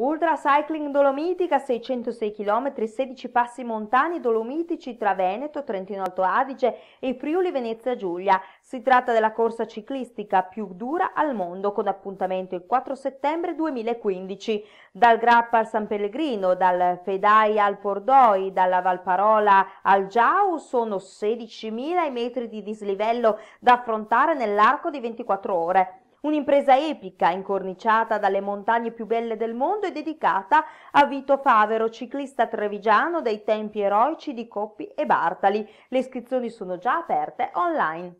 Ultra Cycling Dolomitica 606 km, 16 passi montani dolomitici tra Veneto, Trentino Alto Adige e Friuli Venezia Giulia. Si tratta della corsa ciclistica più dura al mondo con appuntamento il 4 settembre 2015. Dal Grappa al San Pellegrino, dal Fedai al Pordoi, dalla Valparola al Giau sono 16.000 i metri di dislivello da affrontare nell'arco di 24 ore. Un'impresa epica, incorniciata dalle montagne più belle del mondo e dedicata a Vito Favero, ciclista trevigiano dei tempi eroici di Coppi e Bartali. Le iscrizioni sono già aperte online.